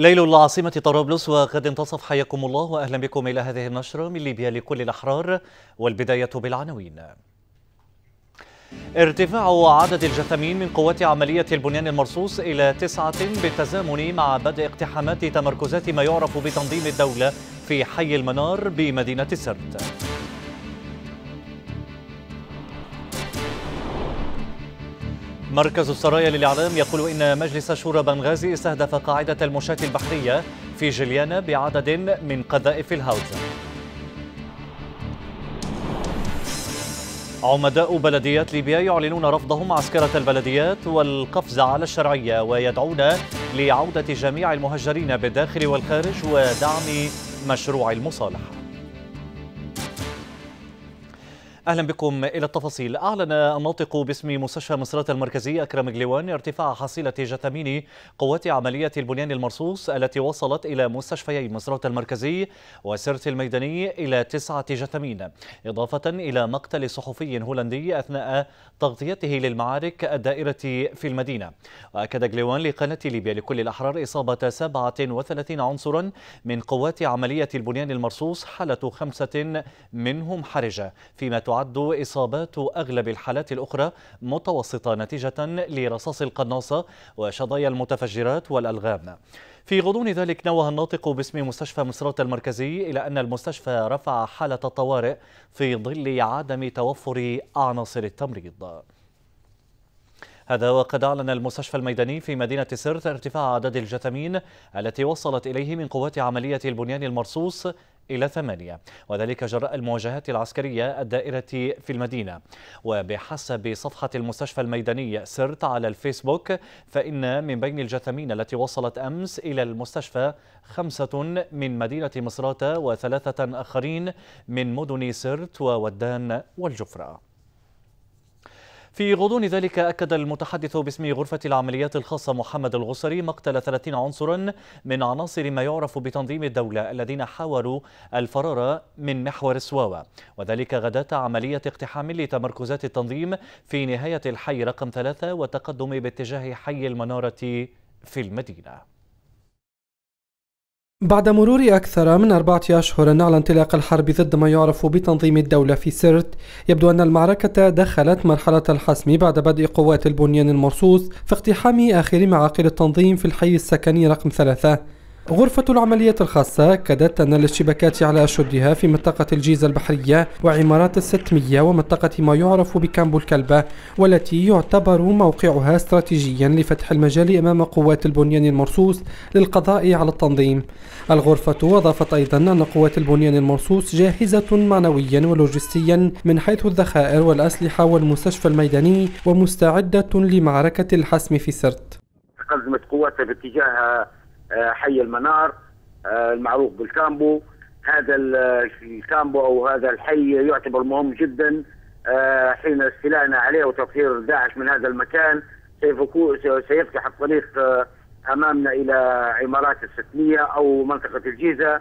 ليل العاصمة طرابلس وقد انتصف حياكم الله وأهلا بكم إلى هذه النشرة من ليبيا لكل الأحرار والبداية بالعناوين ارتفاع عدد الجثمين من قوات عملية البنيان المرصوص إلى تسعة بالتزامن مع بدء اقتحامات تمركزات ما يعرف بتنظيم الدولة في حي المنار بمدينة سرت مركز السرايا للإعلام يقول إن مجلس شورى بنغازي استهدف قاعدة المشاة البحرية في جليانا بعدد من قذائف الهاوزة عمداء بلديات ليبيا يعلنون رفضهم عسكرة البلديات والقفز على الشرعية ويدعون لعودة جميع المهجرين بالداخل والخارج ودعم مشروع المصالحة أهلا بكم إلى التفاصيل أعلن الناطق باسم مستشفى مصرات المركزي أكرم جليوان ارتفاع حصيلة جثامين قوات عملية البنيان المرصوص التي وصلت إلى مستشفيي مصرات المركزي وسرت الميداني إلى تسعة جثامين إضافة إلى مقتل صحفي هولندي أثناء تغطيته للمعارك الدائرة في المدينة وأكد جليوان لقناة ليبيا لكل الأحرار إصابة 37 عنصرا من قوات عملية البنيان المرصوص حالة خمسة منهم حرجة فيما تعد إصابات أغلب الحالات الأخرى متوسطة نتيجة لرصاص القناصة وشظايا المتفجرات والألغام في غضون ذلك نوه الناطق باسم مستشفى مصرات المركزي إلى أن المستشفى رفع حالة الطوارئ في ظل عدم توفر عناصر التمريض هذا وقد أعلن المستشفى الميداني في مدينة سرت ارتفاع عدد الجثمين التي وصلت إليه من قوات عملية البنيان المرصوص إلى ثمانية وذلك جراء المواجهات العسكرية الدائرة في المدينة وبحسب صفحة المستشفى الميداني سرت على الفيسبوك فإن من بين الجثمين التي وصلت أمس إلى المستشفى خمسة من مدينة مصراتة وثلاثة آخرين من مدن سرت وودان والجفرة في غضون ذلك أكد المتحدث باسم غرفة العمليات الخاصة محمد الغصري مقتل 30 عنصرا من عناصر ما يعرف بتنظيم الدولة الذين حاولوا الفرار من محور سواوا وذلك غداة عملية اقتحام لتمركزات التنظيم في نهاية الحي رقم ثلاثة والتقدم باتجاه حي المنارة في المدينة بعد مرور أكثر من أربعة أشهر على انطلاق الحرب ضد ما يعرف بتنظيم الدولة في سرت يبدو أن المعركة دخلت مرحلة الحسم بعد بدء قوات البنيان المرصوص في اقتحام آخر معاقل التنظيم في الحي السكني رقم ثلاثة غرفة العمليات الخاصة أكدت أن الاشتباكات على أشدها في منطقة الجيزة البحرية وعمارات الستمية ومنطقة ما يعرف بكامبو الكلبة والتي يعتبر موقعها استراتيجيا لفتح المجال أمام قوات البنيان المرصوص للقضاء على التنظيم الغرفة أضافت أيضا أن قوات البنيان المرصوص جاهزة معنويا ولوجستيا من حيث الذخائر والأسلحة والمستشفى الميداني ومستعدة لمعركة الحسم في سرت قزمت قواتها باتجاه آه، حي المنار آه، المعروف بالكامبو هذا الكامبو او هذا الحي يعتبر مهم جدا آه، حين استيلائنا عليه وتطهير داعش من هذا المكان سيفتح الطريق امامنا الى عمارات السكنيه او منطقه الجيزه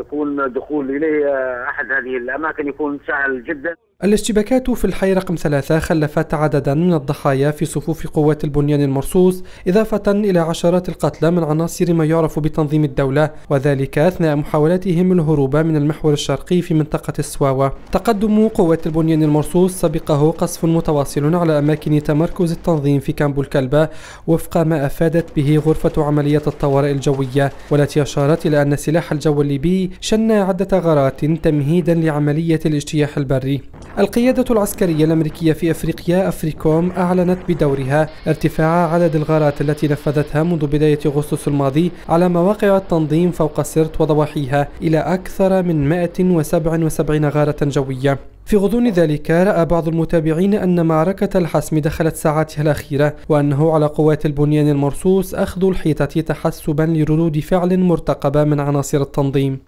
يكون دخول اليه احد هذه الاماكن يكون سهل جدا الاشتباكات في الحي رقم ثلاثة خلفت عددا من الضحايا في صفوف قوات البنيان المرصوص إضافة إلى عشرات القتلى من عناصر ما يعرف بتنظيم الدولة وذلك أثناء محاولاتهم الهروب من المحور الشرقي في منطقة السواوة تقدم قوات البنيان المرصوص سبقه قصف متواصل على أماكن تمركز التنظيم في كامبو الكلبة وفق ما أفادت به غرفة عمليات الطوارئ الجوية والتي أشارت إلى أن سلاح الجو الليبي شن عدة غارات تمهيدا لعملية الاجتياح البري القيادة العسكرية الأمريكية في أفريقيا أفريكوم أعلنت بدورها ارتفاع عدد الغارات التي نفذتها منذ بداية أغسطس الماضي على مواقع التنظيم فوق سرت وضواحيها إلى أكثر من 177 غارة جوية في غضون ذلك رأى بعض المتابعين أن معركة الحسم دخلت ساعاتها الأخيرة وأنه على قوات البنيان المرصوص أخذ الحيطة تحسبا لردود فعل مرتقبة من عناصر التنظيم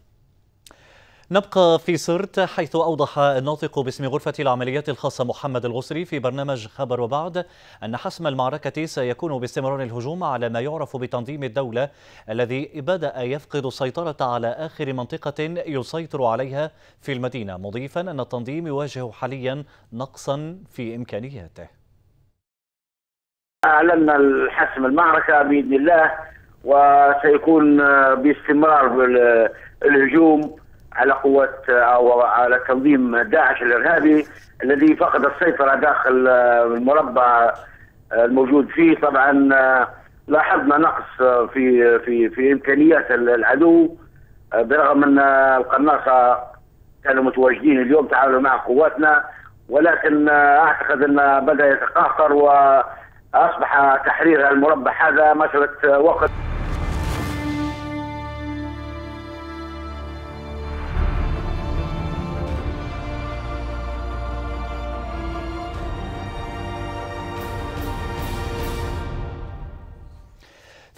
نبقى في سرت حيث أوضح الناطق باسم غرفة العمليات الخاصة محمد الغسري في برنامج خبر وبعد أن حسم المعركة سيكون باستمرار الهجوم على ما يعرف بتنظيم الدولة الذي بدأ يفقد السيطرة على آخر منطقة يسيطر عليها في المدينة مضيفا أن التنظيم يواجه حاليا نقصا في إمكانياته أعلن الحسم المعركة بإذن الله وسيكون باستمرار الهجوم على قوات او آه، على تنظيم داعش الارهابي الذي فقد السيطره داخل آه، المربع آه، الموجود فيه طبعا لاحظنا نقص في في في امكانيات العدو برغم ان القناصه كانوا متواجدين اليوم تعاملوا مع قواتنا ولكن اعتقد ان بدا يتقهقر واصبح تحرير المربع هذا مساله وقت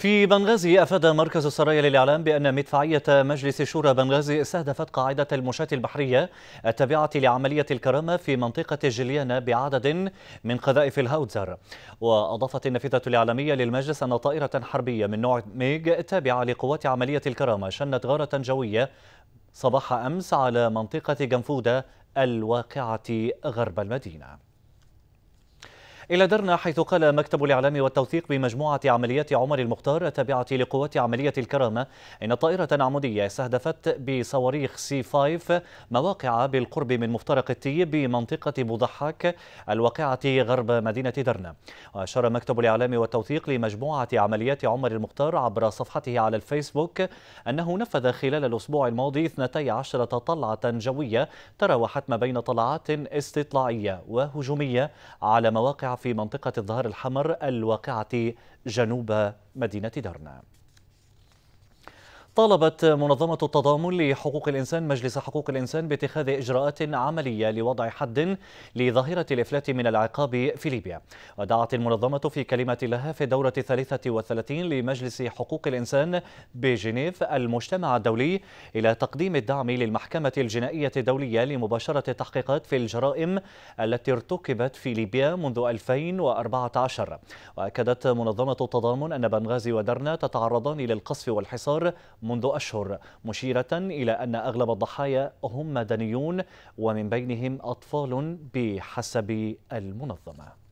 في بنغازي أفاد مركز السرايا للإعلام بأن مدفعية مجلس شورى بنغازي استهدفت قاعدة المشاة البحرية التابعة لعملية الكرامة في منطقة جليانه بعدد من قذائف الهاوتزر وأضافت النافذة الإعلامية للمجلس أن طائرة حربية من نوع ميغ تابعة لقوات عملية الكرامة شنت غارة جوية صباح أمس على منطقة جنفودة الواقعة غرب المدينة إلى درنا حيث قال مكتب الإعلام والتوثيق بمجموعة عمليات عمر المختار التابعة لقوات عملية الكرامة إن طائرة عمودية استهدفت بصواريخ سي 5 مواقع بالقرب من مفترق التي بمنطقة بوضحاك الواقعة غرب مدينة درنا وأشار مكتب الإعلام والتوثيق لمجموعة عمليات عمر المختار عبر صفحته على الفيسبوك أنه نفذ خلال الأسبوع الماضي 12 طلعة جوية تراوحت ما بين طلعات استطلاعية وهجومية على مواقع في منطقة الظهر الحمر الواقعة جنوب مدينة درنا طالبت منظمة التضامن لحقوق الإنسان مجلس حقوق الإنسان باتخاذ إجراءات عملية لوضع حد لظاهرة الإفلات من العقاب في ليبيا ودعت المنظمة في كلمة لها في الدورة الثالثة والثلاثين لمجلس حقوق الإنسان بجنيف المجتمع الدولي إلى تقديم الدعم للمحكمة الجنائية الدولية لمباشرة التحقيقات في الجرائم التي ارتكبت في ليبيا منذ 2014 وأكدت منظمة التضامن أن بنغازي ودرنا تتعرضان للقصف والحصار منذ أشهر مشيرة إلى أن أغلب الضحايا هم مدنيون ومن بينهم أطفال بحسب المنظمة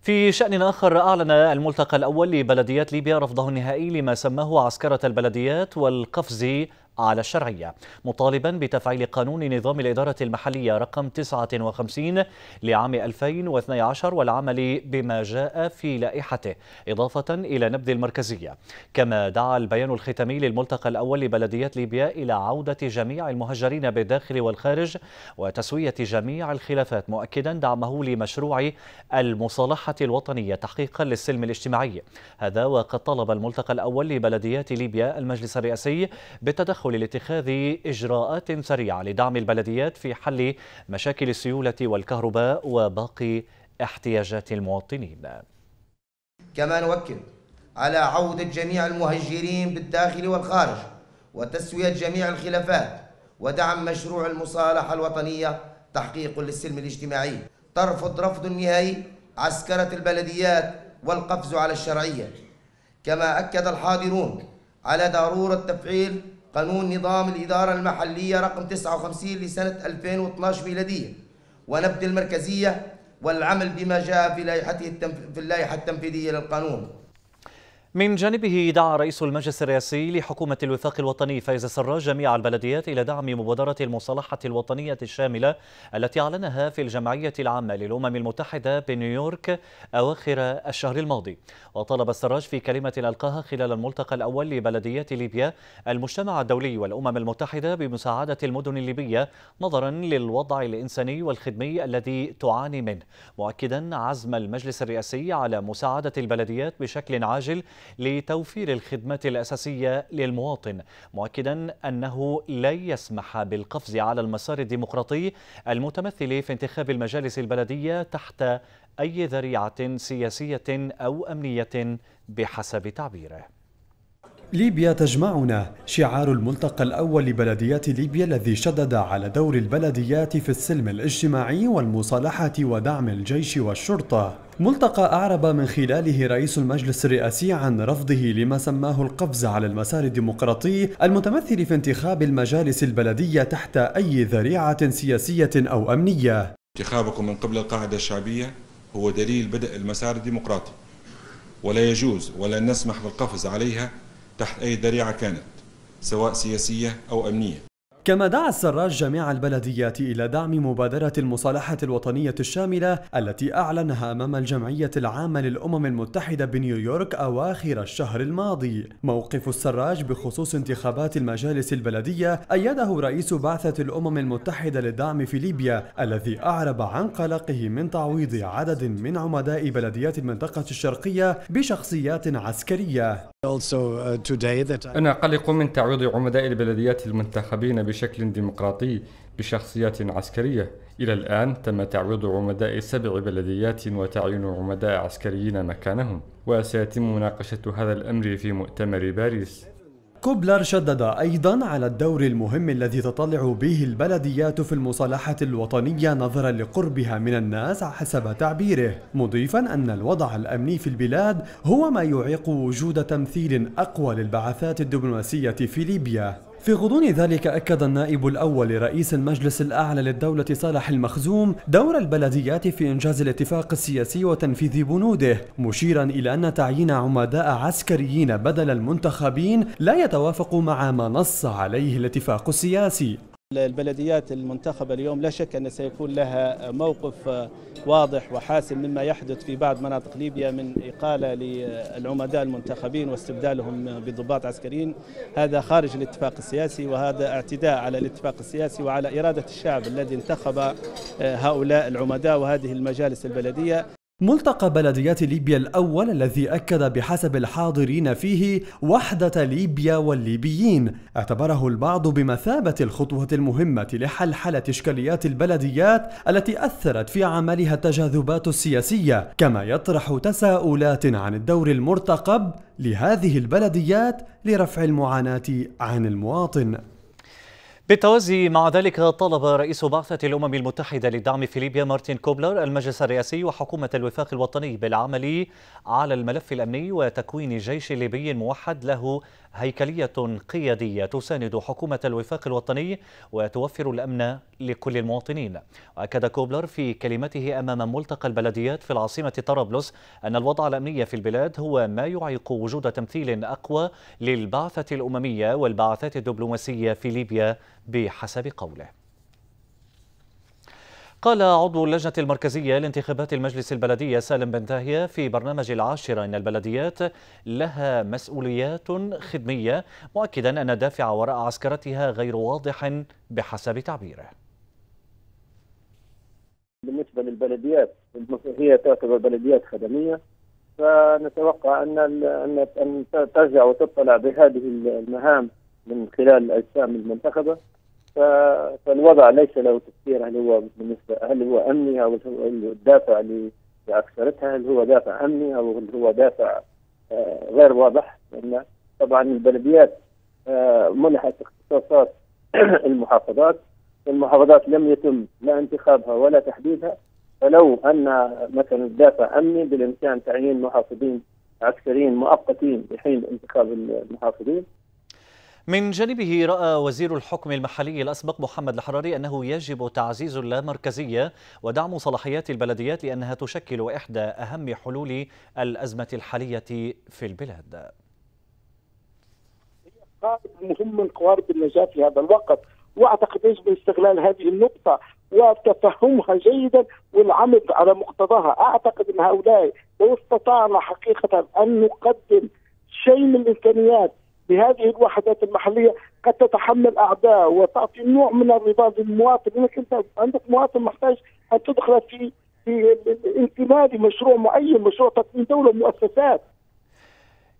في شأن آخر أعلن الملتقى الأول لبلديات ليبيا رفضه النهائي لما سماه عسكرة البلديات والقفز على الشرعية مطالبا بتفعيل قانون نظام الإدارة المحلية رقم 59 لعام 2012 والعمل بما جاء في لائحته إضافة إلى نبذ المركزية كما دعا البيان الختامي للملتقى الأول لبلديات ليبيا إلى عودة جميع المهجرين بالداخل والخارج وتسوية جميع الخلافات مؤكدا دعمه لمشروع المصالحة الوطنية تحقيقا للسلم الاجتماعي هذا وقد طلب الملتقى الأول لبلديات ليبيا المجلس الرئاسي بالتدخل التدخل لاتخاذ إجراءات سريعة لدعم البلديات في حل مشاكل السيولة والكهرباء وباقي احتياجات المواطنين كما نؤكد على عودة جميع المهجرين بالداخل والخارج وتسوية جميع الخلافات ودعم مشروع المصالحة الوطنية تحقيق للسلم الاجتماعي ترفض رفض نهائي عسكرة البلديات والقفز على الشرعية كما أكد الحاضرون على ضرورة تفعيل قانون نظام الإدارة المحلية رقم 59 لسنة 2012 ميلادية ونبذ المركزية والعمل بما جاء في لائحته في اللائحة التنفيذية للقانون من جانبه دعا رئيس المجلس الرئاسي لحكومة الوفاق الوطني فايز سراج جميع البلديات إلى دعم مبادرة المصالحة الوطنية الشاملة التي أعلنها في الجمعية العامة للأمم المتحدة بنيويورك أواخر الشهر الماضي وطلب السراج في كلمة ألقاها خلال الملتقى الأول لبلديات ليبيا المجتمع الدولي والأمم المتحدة بمساعدة المدن الليبية نظرا للوضع الإنساني والخدمي الذي تعاني منه مؤكدا عزم المجلس الرئاسي على مساعدة البلديات بشكل عاجل لتوفير الخدمات الأساسية للمواطن مؤكدا أنه لن يسمح بالقفز على المسار الديمقراطي المتمثل في انتخاب المجالس البلدية تحت أي ذريعة سياسية أو أمنية بحسب تعبيره ليبيا تجمعنا شعار الملتقى الأول لبلديات ليبيا الذي شدد على دور البلديات في السلم الاجتماعي والمصالحة ودعم الجيش والشرطة ملتقى أعرب من خلاله رئيس المجلس الرئاسي عن رفضه لما سماه القفز على المسار الديمقراطي المتمثل في انتخاب المجالس البلدية تحت أي ذريعة سياسية أو أمنية انتخابكم من قبل القاعدة الشعبية هو دليل بدء المسار الديمقراطي ولا يجوز ولا نسمح بالقفز عليها تحت أي ذريعة كانت سواء سياسية أو أمنية كما دعا السراج جميع البلديات إلى دعم مبادرة المصالحة الوطنية الشاملة التي أعلنها أمام الجمعية العامة للأمم المتحدة بنيويورك أواخر الشهر الماضي موقف السراج بخصوص انتخابات المجالس البلدية أيده رئيس بعثة الأمم المتحدة للدعم في ليبيا الذي أعرب عن قلقه من تعويض عدد من عمداء بلديات المنطقة الشرقية بشخصيات عسكرية uh, أنا قلق من تعويض عمداء البلديات المنتخبين بشكل ديمقراطي بشخصيات عسكرية إلى الآن تم تعويض عمداء سبع بلديات وتعيين عمداء عسكريين مكانهم وسيتم مناقشة هذا الأمر في مؤتمر باريس كوبلر شدد أيضا على الدور المهم الذي تطلع به البلديات في المصالحة الوطنية نظرا لقربها من الناس حسب تعبيره مضيفا أن الوضع الأمني في البلاد هو ما يعيق وجود تمثيل أقوى للبعثات الدبلوماسية في ليبيا في غضون ذلك أكد النائب الأول لرئيس المجلس الأعلى للدولة صالح المخزوم دور البلديات في إنجاز الاتفاق السياسي وتنفيذ بنوده مشيرا إلى أن تعيين عمداء عسكريين بدل المنتخبين لا يتوافق مع ما نص عليه الاتفاق السياسي البلديات المنتخبة اليوم لا شك أن سيكون لها موقف واضح وحاسم مما يحدث في بعض مناطق ليبيا من إقالة للعمداء المنتخبين واستبدالهم بضباط عسكريين هذا خارج الاتفاق السياسي وهذا اعتداء على الاتفاق السياسي وعلى إرادة الشعب الذي انتخب هؤلاء العمداء وهذه المجالس البلدية ملتقى بلديات ليبيا الأول الذي أكد بحسب الحاضرين فيه وحدة ليبيا والليبيين اعتبره البعض بمثابة الخطوة المهمة لحلحلة إشكاليات البلديات التي أثرت في عملها التجاذبات السياسية كما يطرح تساؤلات عن الدور المرتقب لهذه البلديات لرفع المعاناة عن المواطن بالتوازي مع ذلك طلب رئيس بعثة الأمم المتحدة للدعم في ليبيا مارتن كوبلر المجلس الرئاسي وحكومة الوفاق الوطني بالعمل على الملف الأمني وتكوين جيش ليبي موحد له هيكلية قيادية تساند حكومة الوفاق الوطني وتوفر الأمن لكل المواطنين وأكد كوبلر في كلمته أمام ملتقى البلديات في العاصمة طرابلس أن الوضع الأمني في البلاد هو ما يعيق وجود تمثيل أقوى للبعثة الأممية والبعثات الدبلوماسية في ليبيا بحسب قوله قال عضو اللجنة المركزية لانتخابات المجلس البلدية سالم بن تاهية في برنامج العاشرة إن البلديات لها مسؤوليات خدمية مؤكدا أن دافع وراء عسكرتها غير واضح بحسب تعبيره بالنسبة للبلديات هي تعتبر بلديات خدمية فنتوقع أن أن ترجع وتطلع بهذه المهام من خلال الاجسام المنتخبه فالوضع ليس له تفسير هل هو بالنسبه هل هو امني او هل هو الدافع لعسكرتها هل هو دافع امني او هل هو دافع آه، غير واضح لان طبعا البلديات آه، منحت اختصاصات المحافظات المحافظات لم يتم لا انتخابها ولا تحديدها فلو ان مثلا الدافع امني بالامكان تعيين محافظين عسكريين مؤقتين لحين انتخاب المحافظين من جانبه رأى وزير الحكم المحلي الأسبق محمد الحراري أنه يجب تعزيز اللامركزية ودعم صلاحيات البلديات لأنها تشكل إحدى أهم حلول الأزمة الحالية في البلاد قائد مهم من قوارب النجاة في هذا الوقت واعتقد يجب استغلال هذه النقطة وتفهمها جيدا والعمل على مقتضاها اعتقد ان هؤلاء لو استطعنا حقيقة ان نقدم شيء من الامكانيات بهذه الوحدات المحليه قد تتحمل اعداء وتعطي نوع من الرضا للمواطن انك انت عندك مواطن محتاج ان تدخل في في الانتماء لمشروع معين مشروع تقديم دوله مؤسسات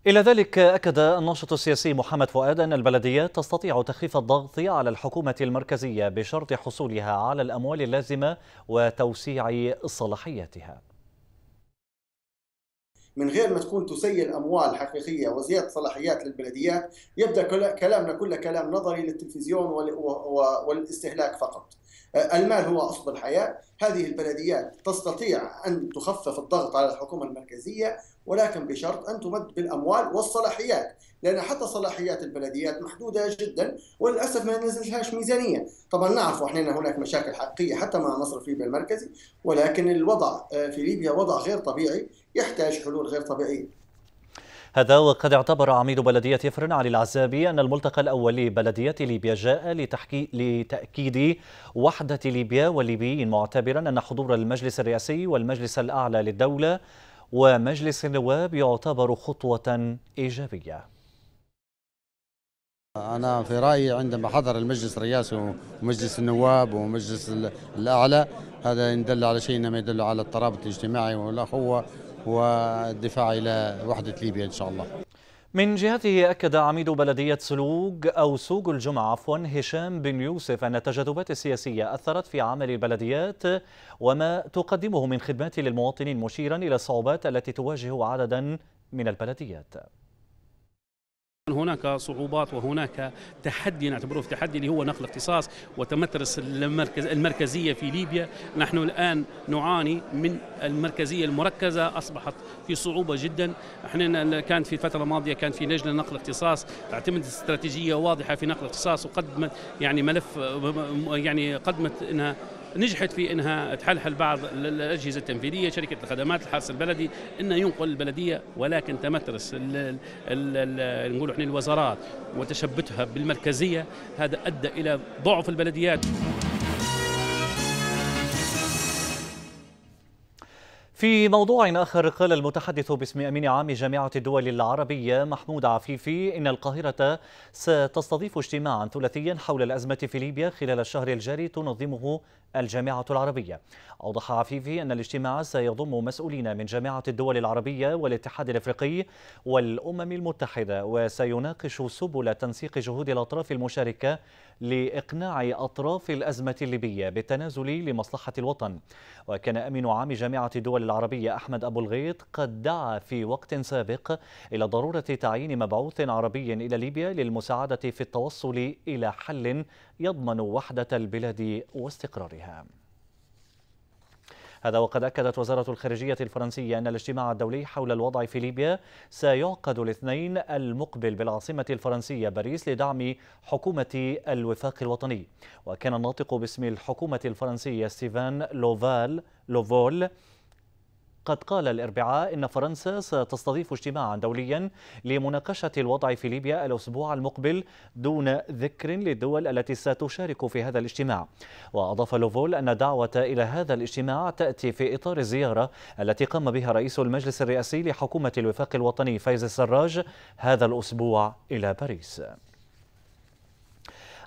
إلى ذلك أكد الناشط السياسي محمد فؤاد أن البلديات تستطيع تخفيف الضغط على الحكومة المركزية بشرط حصولها على الأموال اللازمة وتوسيع صلاحياتها من غير ما تكون تسيل اموال حقيقيه وزياده صلاحيات للبلديات يبدا كلامنا كله كلام نظري للتلفزيون والاستهلاك فقط. آه، المال هو أصل الحياة هذه البلديات تستطيع أن تخفف الضغط على الحكومة المركزية ولكن بشرط أن تمد بالأموال والصلاحيات لأن حتى صلاحيات البلديات محدودة جدا وللأسف ما نزلهاش ميزانية طبعا نعرف احنا هناك مشاكل حقيقية حتى مع مصرف ليبيا المركزي ولكن الوضع آه، في ليبيا وضع غير طبيعي يحتاج حلول غير طبيعيه هذا وقد اعتبر عميد بلدية فرن علي العزابي أن الملتقى الأول لبلدية ليبيا جاء لتحكي لتأكيد وحدة ليبيا والليبيين معتبرا أن حضور المجلس الرئاسي والمجلس الأعلى للدولة ومجلس النواب يعتبر خطوة إيجابية أنا في رأيي عندما حضر المجلس الرئاسي ومجلس النواب ومجلس الأعلى هذا يدل على شيء ما يدل على الترابط الاجتماعي والأخوة والدفاع إلى وحدة ليبيا إن شاء الله من جهته أكد عميد بلدية سلوج أو سوق الجمعة عفوا هشام بن يوسف أن التجاذبات السياسية أثرت في عمل البلديات وما تقدمه من خدمات للمواطنين مشيرا إلى الصعوبات التي تواجه عددا من البلديات هناك صعوبات وهناك تحدي نعتبره في تحدي اللي هو نقل اختصاص وتمترس المركز المركزية في ليبيا نحن الآن نعاني من المركزية المركزة أصبحت في صعوبة جدا احنا كانت في الفترة الماضية كان في لجنة نقل اختصاص تعتمد استراتيجية واضحة في نقل اختصاص وقدمت يعني ملف يعني قدمت انها نجحت في انها تحلحل بعض الاجهزه التنفيذيه شركه الخدمات الحرس البلدي انه ينقل البلديه ولكن تمترس نقول احنا الوزارات وتشبتها بالمركزيه هذا ادى الى ضعف البلديات في موضوع آخر قال المتحدث باسم أمين عام جامعة الدول العربية محمود عفيفي إن القاهرة ستستضيف اجتماعا ثلاثيا حول الأزمة في ليبيا خلال الشهر الجاري تنظمه الجامعة العربية أوضح عفيفي أن الاجتماع سيضم مسؤولين من جامعة الدول العربية والاتحاد الأفريقي والأمم المتحدة وسيناقش سبل تنسيق جهود الأطراف المشاركة لإقناع أطراف الأزمة الليبية بالتنازل لمصلحة الوطن وكان أمين عام جامعة الدول العربية أحمد أبو الغيط قد دعا في وقت سابق إلى ضرورة تعيين مبعوث عربي إلى ليبيا للمساعدة في التوصل إلى حل يضمن وحدة البلاد واستقرارها هذا وقد أكدت وزارة الخارجية الفرنسية أن الاجتماع الدولي حول الوضع في ليبيا سيعقد الاثنين المقبل بالعاصمة الفرنسية باريس لدعم حكومة الوفاق الوطني وكان الناطق باسم الحكومة الفرنسية ستيفان لوفال لوفول قد قال الأربعاء إن فرنسا ستستضيف اجتماعا دوليا لمناقشة الوضع في ليبيا الأسبوع المقبل دون ذكر للدول التي ستشارك في هذا الاجتماع وأضاف لوفول أن دعوة إلى هذا الاجتماع تأتي في إطار الزيارة التي قام بها رئيس المجلس الرئاسي لحكومة الوفاق الوطني فايز السراج هذا الأسبوع إلى باريس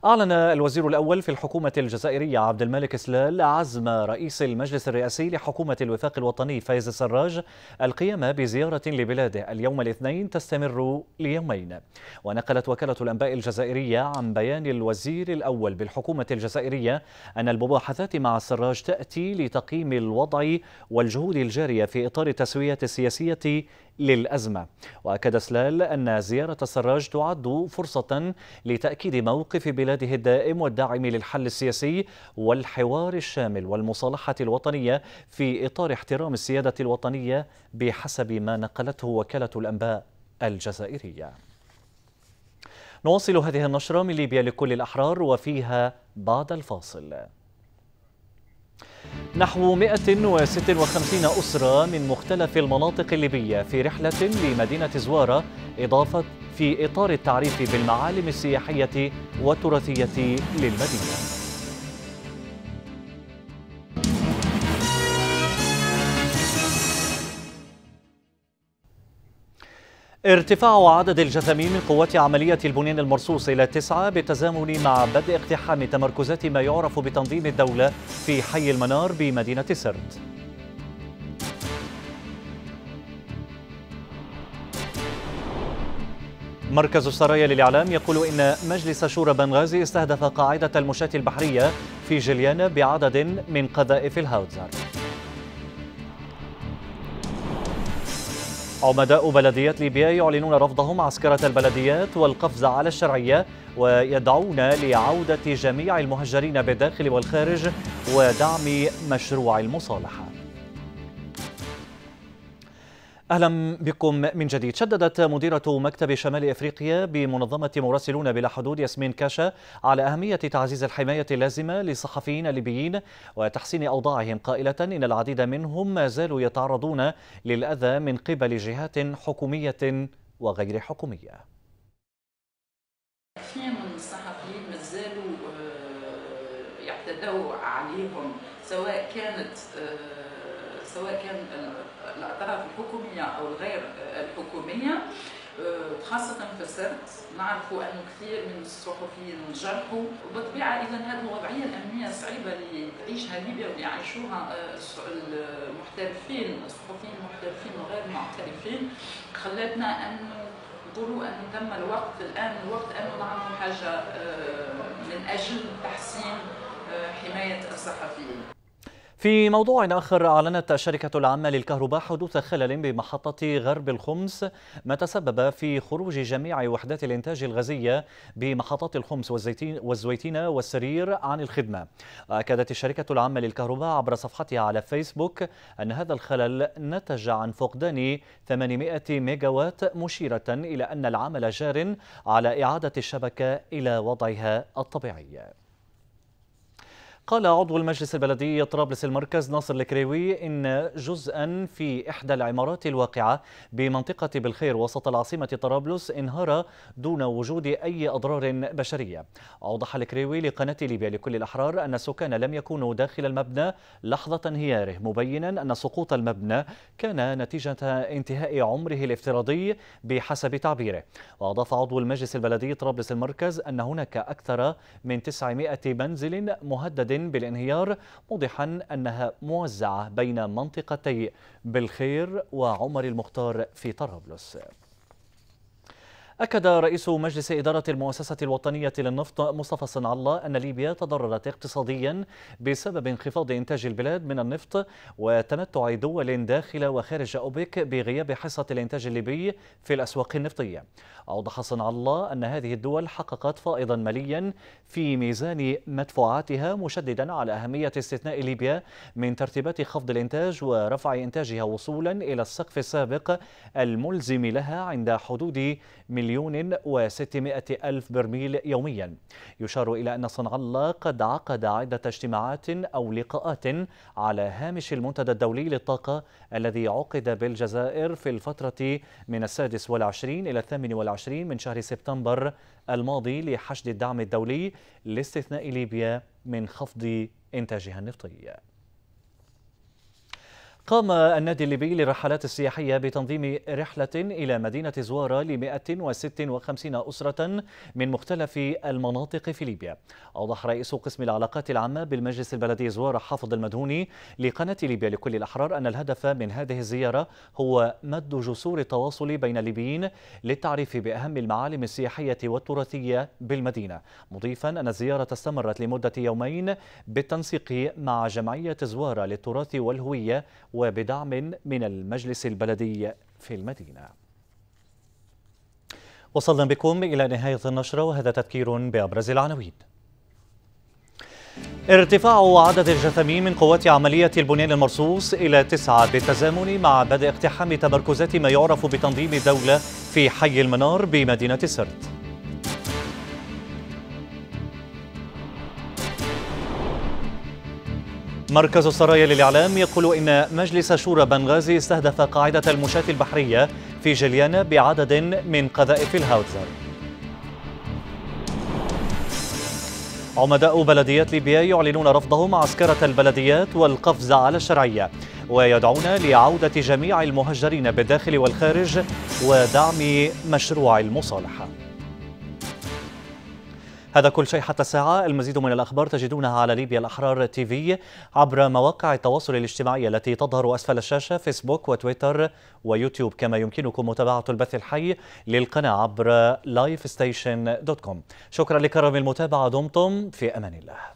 أعلن الوزير الأول في الحكومة الجزائرية عبد الملك سلال عزم رئيس المجلس الرئاسي لحكومة الوفاق الوطني فايز السراج القيام بزيارة لبلاده اليوم الاثنين تستمر ليومين ونقلت وكالة الأنباء الجزائرية عن بيان الوزير الأول بالحكومة الجزائرية أن المباحثات مع السراج تأتي لتقييم الوضع والجهود الجارية في إطار التسوية السياسية للأزمة وأكد سلال أن زيارة السراج تعد فرصة لتأكيد موقف بلاده الدائم والداعم للحل السياسي والحوار الشامل والمصالحة الوطنية في إطار احترام السيادة الوطنية بحسب ما نقلته وكالة الأنباء الجزائرية نواصل هذه النشرة من ليبيا لكل الأحرار وفيها بعد الفاصل نحو 156 أسرة من مختلف المناطق الليبية في رحلة لمدينة زوارة إضافة في إطار التعريف بالمعالم السياحية والتراثية للمدينة ارتفاع عدد الجثامين من قوات عملية البنيان المرصوص إلى تسعة بالتزامن مع بدء اقتحام تمركزات ما يعرف بتنظيم الدولة في حي المنار بمدينة سرت مركز السرايا للإعلام يقول إن مجلس شورى بنغازي استهدف قاعدة المشاة البحرية في جليان بعدد من قذائف الهاوتزر عمداء بلدية ليبيا يعلنون رفضهم عسكرة البلديات والقفز على الشرعية ويدعون لعودة جميع المهجرين بالداخل والخارج ودعم مشروع المصالحة اهلا بكم من جديد شددت مديره مكتب شمال افريقيا بمنظمه مراسلون بلا حدود ياسمين كاشا على اهميه تعزيز الحمايه اللازمه للصحفيين الليبيين وتحسين اوضاعهم قائله ان العديد منهم ما زالوا يتعرضون للاذى من قبل جهات حكوميه وغير حكوميه. من الصحفيين آه، يعتدوا عليهم سواء كانت آه، سواء كان وقتها الحكوميه او الغير آه، الحكوميه آه، خاصة في السرد نعرف أن كثير من الصحفيين انجرحوا وبالطبيعة إذا هذه الوضعية الأمنية الصعيبة اللي تعيشها ليبيا واللي يعيشوها آه، المحترفين الصحفيين المحترفين وغير المحترفين خلتنا أن نقولوا أن تم الوقت الآن الوقت أن نعمل حاجة من أجل تحسين حماية الصحفيين في موضوع آخر أعلنت الشركة العامة للكهرباء حدوث خلل بمحطة غرب الخمس ما تسبب في خروج جميع وحدات الإنتاج الغازية بمحطات الخمس والزيتين والزويتينة والسرير عن الخدمة أكدت الشركة العامة للكهرباء عبر صفحتها على فيسبوك أن هذا الخلل نتج عن فقدان 800 ميجاوات مشيرة إلى أن العمل جار على إعادة الشبكة إلى وضعها الطبيعي قال عضو المجلس البلدي طرابلس المركز ناصر الكريوي إن جزءا في إحدى العمارات الواقعة بمنطقة بالخير وسط العاصمة طرابلس انهار دون وجود أي أضرار بشرية أوضح الكريوي لقناة ليبيا لكل الأحرار أن السكان لم يكونوا داخل المبنى لحظة انهياره مبينا أن سقوط المبنى كان نتيجة انتهاء عمره الافتراضي بحسب تعبيره وأضاف عضو المجلس البلدي طرابلس المركز أن هناك أكثر من 900 منزل مهدد بالانهيار موضحا أنها موزعة بين منطقتي بالخير وعمر المختار في طرابلس أكد رئيس مجلس إدارة المؤسسة الوطنية للنفط مصطفى صنع الله أن ليبيا تضررت اقتصاديا بسبب انخفاض إنتاج البلاد من النفط وتمتع دول داخل وخارج أوبك بغياب حصة الإنتاج الليبي في الأسواق النفطية أوضح صنع الله أن هذه الدول حققت فائضا ماليا في ميزان مدفوعاتها مشددا على أهمية استثناء ليبيا من ترتيبات خفض الإنتاج ورفع إنتاجها وصولا إلى السقف السابق الملزم لها عند حدود مليون مليون وستمائة ألف برميل يوميا يشار إلى أن صنع الله قد عقد عدة اجتماعات أو لقاءات على هامش المنتدى الدولي للطاقة الذي عقد بالجزائر في الفترة من السادس والعشرين إلى الثامن والعشرين من شهر سبتمبر الماضي لحشد الدعم الدولي لاستثناء ليبيا من خفض إنتاجها النفطي قام النادي الليبي للرحلات السياحية بتنظيم رحلة إلى مدينة زوارة ل 156 أسرة من مختلف المناطق في ليبيا. أوضح رئيس قسم العلاقات العامة بالمجلس البلدي زوارة حافظ المدهوني لقناة ليبيا لكل الأحرار أن الهدف من هذه الزيارة هو مد جسور التواصل بين الليبيين للتعريف بأهم المعالم السياحية والتراثية بالمدينة، مضيفا أن الزيارة استمرت لمدة يومين بالتنسيق مع جمعية زوارة للتراث والهوية وبدعم من المجلس البلدي في المدينة وصلنا بكم إلى نهاية النشرة وهذا تذكير بأبرز العناوين ارتفاع عدد الجثامين من قوات عملية البنيان المرصوص إلى تسعة بالتزامن مع بدء اقتحام تمركزات ما يعرف بتنظيم الدولة في حي المنار بمدينة سرت مركز السرايا للإعلام يقول إن مجلس شورى بنغازي استهدف قاعدة المشاة البحرية في جليان بعدد من قذائف الهاوتزر عمداء بلديات ليبيا يعلنون رفضهم عسكرة البلديات والقفز على الشرعية ويدعون لعودة جميع المهجرين بالداخل والخارج ودعم مشروع المصالحة هذا كل شيء حتى الساعة المزيد من الأخبار تجدونها على ليبيا الأحرار تي في عبر مواقع التواصل الاجتماعي التي تظهر أسفل الشاشة فيسبوك وتويتر ويوتيوب كما يمكنكم متابعة البث الحي للقناة عبر لايف ستيشن دوت كوم شكرا لكرم المتابعة دمتم في أمان الله